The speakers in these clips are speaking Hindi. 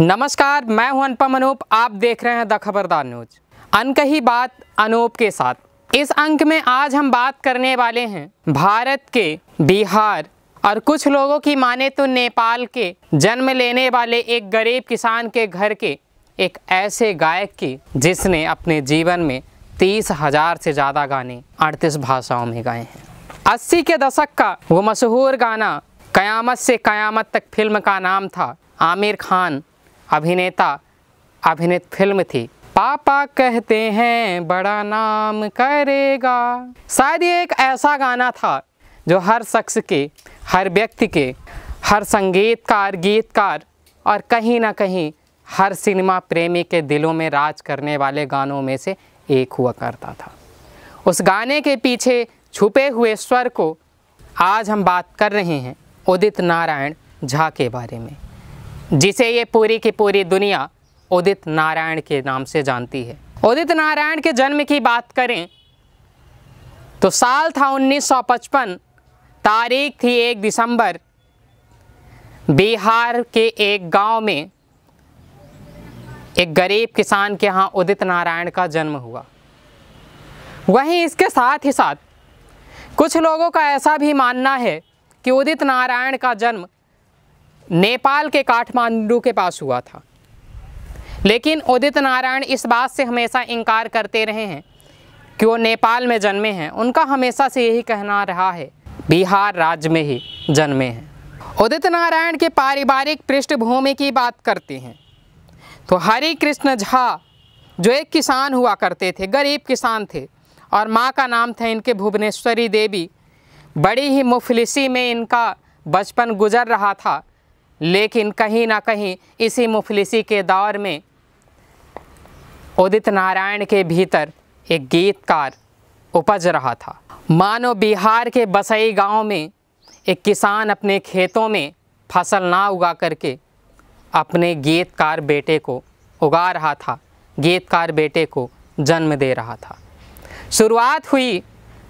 नमस्कार मैं हूं अनुपम अनूप आप देख रहे हैं द खबरदार न्यूज अनकही बात अनूप के साथ इस अंक में आज हम बात करने वाले हैं भारत के बिहार और कुछ लोगों की माने तो नेपाल के जन्म लेने वाले एक गरीब किसान के घर के एक ऐसे गायक की जिसने अपने जीवन में तीस हजार से ज़्यादा गाने अड़तीस भाषाओं में गाए हैं अस्सी के दशक का वो मशहूर गाना कयामत से कयामत तक फिल्म का नाम था आमिर खान अभिनेता अभिनीत फिल्म थी पापा कहते हैं बड़ा नाम करेगा शायद ये एक ऐसा गाना था जो हर शख्स के हर व्यक्ति के हर संगीतकार गीतकार और कहीं ना कहीं हर सिनेमा प्रेमी के दिलों में राज करने वाले गानों में से एक हुआ करता था उस गाने के पीछे छुपे हुए स्वर को आज हम बात कर रहे हैं उदित नारायण झा के बारे में जिसे ये पूरी की पूरी दुनिया उदित नारायण के नाम से जानती है उदित नारायण के जन्म की बात करें तो साल था 1955 तारीख थी एक दिसंबर बिहार के एक गांव में एक गरीब किसान के यहाँ उदित नारायण का जन्म हुआ वहीं इसके साथ ही साथ कुछ लोगों का ऐसा भी मानना है कि उदित नारायण का जन्म नेपाल के काठमांडू के पास हुआ था लेकिन उदित नारायण इस बात से हमेशा इनकार करते रहे हैं कि वो नेपाल में जन्मे हैं उनका हमेशा से यही कहना रहा है बिहार राज्य में ही जन्मे हैं उदित नारायण के पारिवारिक पृष्ठभूमि की बात करते हैं तो हरि कृष्ण झा जो एक किसान हुआ करते थे गरीब किसान थे और माँ का नाम था इनके भुवनेश्वरी देवी बड़ी ही मुफलिसी में इनका बचपन गुजर रहा था लेकिन कहीं ना कहीं इसी मुफलिसी के दौर में उदित नारायण के भीतर एक गीतकार उपज रहा था मानो बिहार के बसई गांव में एक किसान अपने खेतों में फसल ना उगा करके अपने गीतकार बेटे को उगा रहा था गीतकार बेटे को जन्म दे रहा था शुरुआत हुई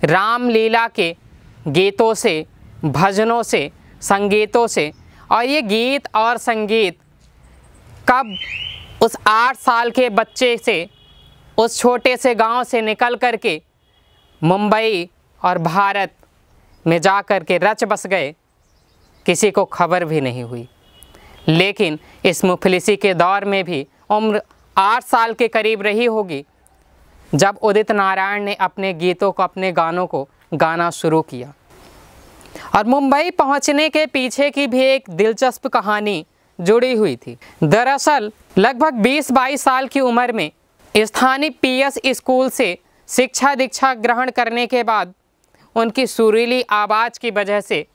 रामलीला के गीतों से भजनों से संगीतों से और ये गीत और संगीत कब उस आठ साल के बच्चे से उस छोटे से गांव से निकल कर के मुंबई और भारत में जा कर के रच बस गए किसी को खबर भी नहीं हुई लेकिन इस मुफलिसी के दौर में भी उम्र आठ साल के करीब रही होगी जब उदित नारायण ने अपने गीतों को अपने गानों को गाना शुरू किया और मुंबई पहुंचने के पीछे की भी एक दिलचस्प कहानी जुड़ी हुई थी दरअसल लगभग 20-22 साल की उम्र में स्थानीय पीएस स्कूल से शिक्षा दीक्षा ग्रहण करने के बाद उनकी सुरीली आवाज़ की वजह से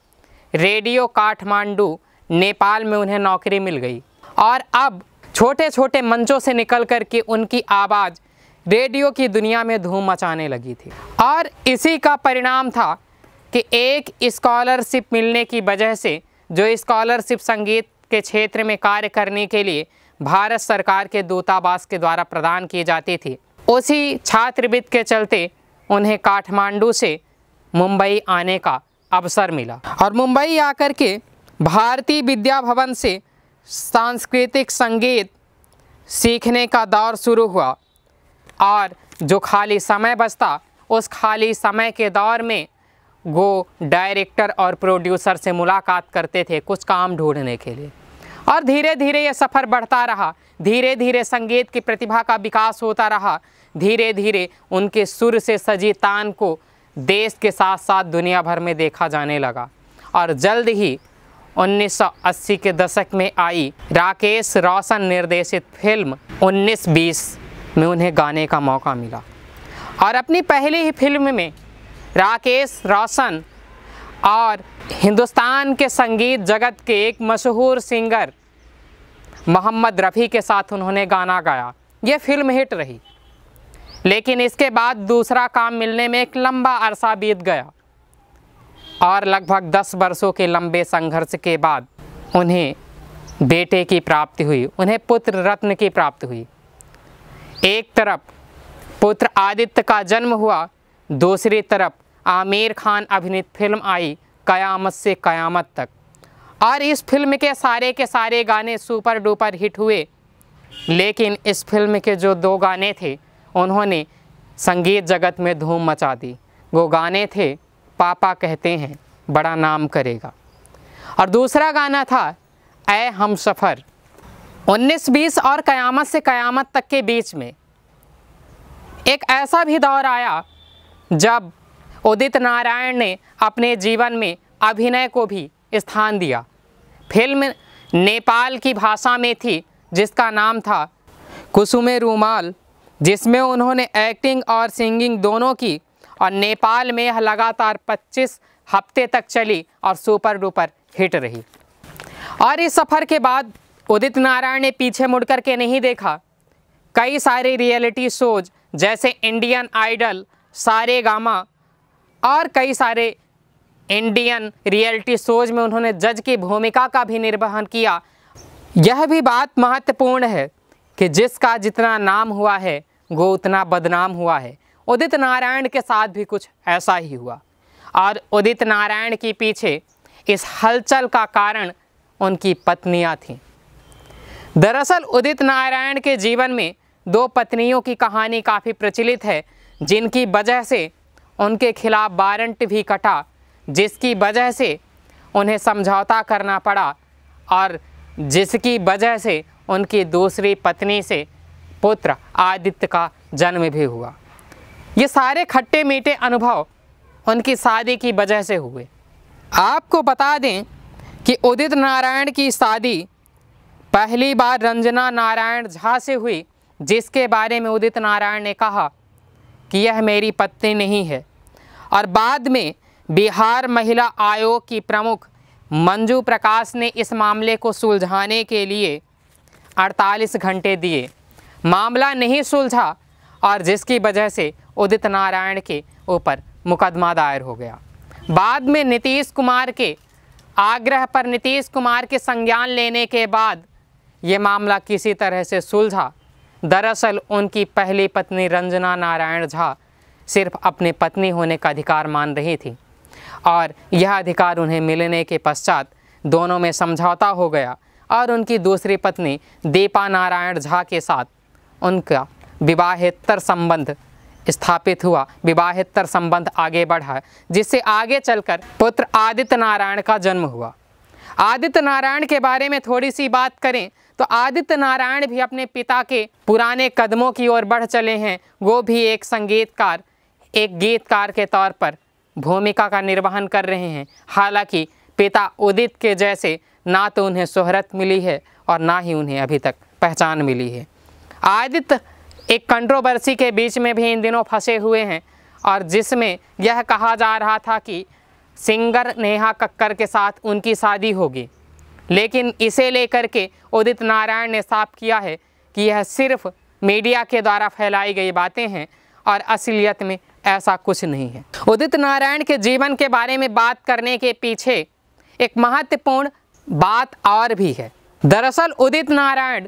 रेडियो काठमांडू नेपाल में उन्हें नौकरी मिल गई और अब छोटे छोटे मंचों से निकल कर के उनकी आवाज़ रेडियो की दुनिया में धूम मचाने लगी थी और इसी का परिणाम था कि एक स्कॉलरशिप मिलने की वजह से जो स्कॉलरशिप संगीत के क्षेत्र में कार्य करने के लिए भारत सरकार के दूतावास के द्वारा प्रदान की जाती थी उसी छात्रवृत्त के चलते उन्हें काठमांडू से मुंबई आने का अवसर मिला और मुंबई आकर के भारतीय विद्या भवन से सांस्कृतिक संगीत सीखने का दौर शुरू हुआ और जो खाली समय बचता उस खाली समय के दौर में वो डायरेक्टर और प्रोड्यूसर से मुलाकात करते थे कुछ काम ढूंढने के लिए और धीरे धीरे ये सफ़र बढ़ता रहा धीरे धीरे संगीत की प्रतिभा का विकास होता रहा धीरे धीरे उनके सुर से सजी तान को देश के साथ साथ दुनिया भर में देखा जाने लगा और जल्द ही 1980 के दशक में आई राकेश रोशन निर्देशित फिल्म 1920 में उन्हें गाने का मौका मिला और अपनी पहली ही फिल्म में राकेश रोशन और हिंदुस्तान के संगीत जगत के एक मशहूर सिंगर मोहम्मद रफ़ी के साथ उन्होंने गाना गाया ये फिल्म हिट रही लेकिन इसके बाद दूसरा काम मिलने में एक लंबा अरसा बीत गया और लगभग दस वर्षों के लंबे संघर्ष के बाद उन्हें बेटे की प्राप्ति हुई उन्हें पुत्र रत्न की प्राप्ति हुई एक तरफ पुत्र आदित्य का जन्म हुआ दूसरी तरफ आमिर खान अभिनीत फिल्म आई कयामत से कयामत तक और इस फिल्म के सारे के सारे गाने सुपर डुपर हिट हुए लेकिन इस फिल्म के जो दो गाने थे उन्होंने संगीत जगत में धूम मचा दी वो गाने थे पापा कहते हैं बड़ा नाम करेगा और दूसरा गाना था ए हम सफ़र उन्नीस बीस और क़यामत से क़यामत तक के बीच में एक ऐसा भी दौर आया जब उदित नारायण ने अपने जीवन में अभिनय को भी स्थान दिया फिल्म नेपाल की भाषा में थी जिसका नाम था कुसुमे रूमाल जिसमें उन्होंने एक्टिंग और सिंगिंग दोनों की और नेपाल में लगातार 25 हफ्ते तक चली और सुपर डुपर हिट रही और इस सफ़र के बाद उदित नारायण ने पीछे मुड़ कर के नहीं देखा कई सारे रियलिटी शोज जैसे इंडियन आइडल सारे गामा और कई सारे इंडियन रियलिटी शोज में उन्होंने जज की भूमिका का भी निर्वहन किया यह भी बात महत्वपूर्ण है कि जिसका जितना नाम हुआ है वो उतना बदनाम हुआ है उदित नारायण के साथ भी कुछ ऐसा ही हुआ और उदित नारायण के पीछे इस हलचल का कारण उनकी पत्नियां थीं दरअसल उदित नारायण के जीवन में दो पत्नियों की कहानी काफ़ी प्रचलित है जिनकी वजह से उनके खिलाफ़ वारंट भी कटा जिसकी वजह से उन्हें समझौता करना पड़ा और जिसकी वजह से उनकी दूसरी पत्नी से पुत्र आदित्य का जन्म भी हुआ ये सारे खट्टे मीठे अनुभव उनकी शादी की वजह से हुए आपको बता दें कि उदित नारायण की शादी पहली बार रंजना नारायण झा से हुई जिसके बारे में उदित नारायण ने कहा कि यह मेरी पत्नी नहीं है और बाद में बिहार महिला आयोग की प्रमुख मंजू प्रकाश ने इस मामले को सुलझाने के लिए 48 घंटे दिए मामला नहीं सुलझा और जिसकी वजह से उदित नारायण के ऊपर मुकदमा दायर हो गया बाद में नीतीश कुमार के आग्रह पर नीतीश कुमार के संज्ञान लेने के बाद ये मामला किसी तरह से सुलझा दरअसल उनकी पहली पत्नी रंजना नारायण झा सिर्फ अपनी पत्नी होने का अधिकार मान रही थी और यह अधिकार उन्हें मिलने के पश्चात दोनों में समझौता हो गया और उनकी दूसरी पत्नी दीपा नारायण झा के साथ उनका विवाहेतर संबंध स्थापित हुआ विवाहेतर संबंध आगे बढ़ा जिससे आगे चलकर पुत्र आदित्य नारायण का जन्म हुआ आदित्य नारायण के बारे में थोड़ी सी बात करें तो आदित्य नारायण भी अपने पिता के पुराने कदमों की ओर बढ़ चले हैं वो भी एक संगीतकार एक गीतकार के तौर पर भूमिका का निर्वहन कर रहे हैं हालांकि पिता उदित के जैसे ना तो उन्हें शोहरत मिली है और ना ही उन्हें अभी तक पहचान मिली है आदित्य एक कंट्रोवर्सी के बीच में भी इन दिनों फंसे हुए हैं और जिसमें यह कहा जा रहा था कि सिंगर नेहा कक्कर के साथ उनकी शादी होगी लेकिन इसे लेकर के उदित नारायण ने साफ किया है कि यह सिर्फ मीडिया के द्वारा फैलाई गई बातें हैं और असलियत में ऐसा कुछ नहीं है उदित नारायण के जीवन के बारे में बात करने के पीछे एक महत्वपूर्ण बात और भी है दरअसल उदित नारायण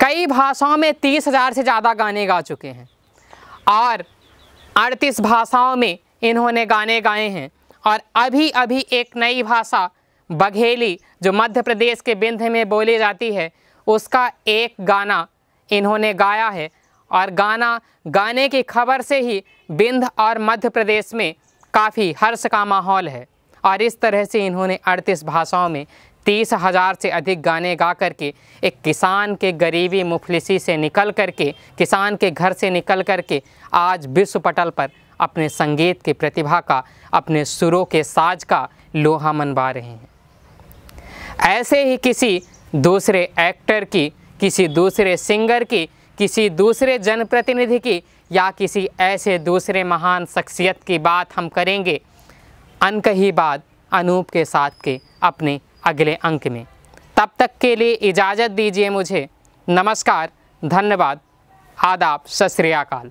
कई भाषाओं में तीस हज़ार से ज़्यादा गाने गा चुके हैं और अड़तीस भाषाओं में इन्होंने गाने गाए हैं और अभी अभी एक नई भाषा बघेली जो मध्य प्रदेश के बिंध में बोली जाती है उसका एक गाना इन्होंने गाया है और गाना गाने की खबर से ही बिंध और मध्य प्रदेश में काफ़ी हर्ष का माहौल है और इस तरह से इन्होंने 38 भाषाओं में तीस हज़ार से अधिक गाने गा करके एक किसान के गरीबी मुफलिसी से निकल करके किसान के घर से निकल करके आज विश्व पटल पर अपने संगीत की प्रतिभा का अपने सुरों के साज का लोहा मनवा रहे हैं ऐसे ही किसी दूसरे एक्टर की किसी दूसरे सिंगर की किसी दूसरे जनप्रतिनिधि की या किसी ऐसे दूसरे महान शख्सियत की बात हम करेंगे अनकही बात अनूप के साथ के अपने अगले अंक में तब तक के लिए इजाज़त दीजिए मुझे नमस्कार धन्यवाद आदाब सत श्रीकाल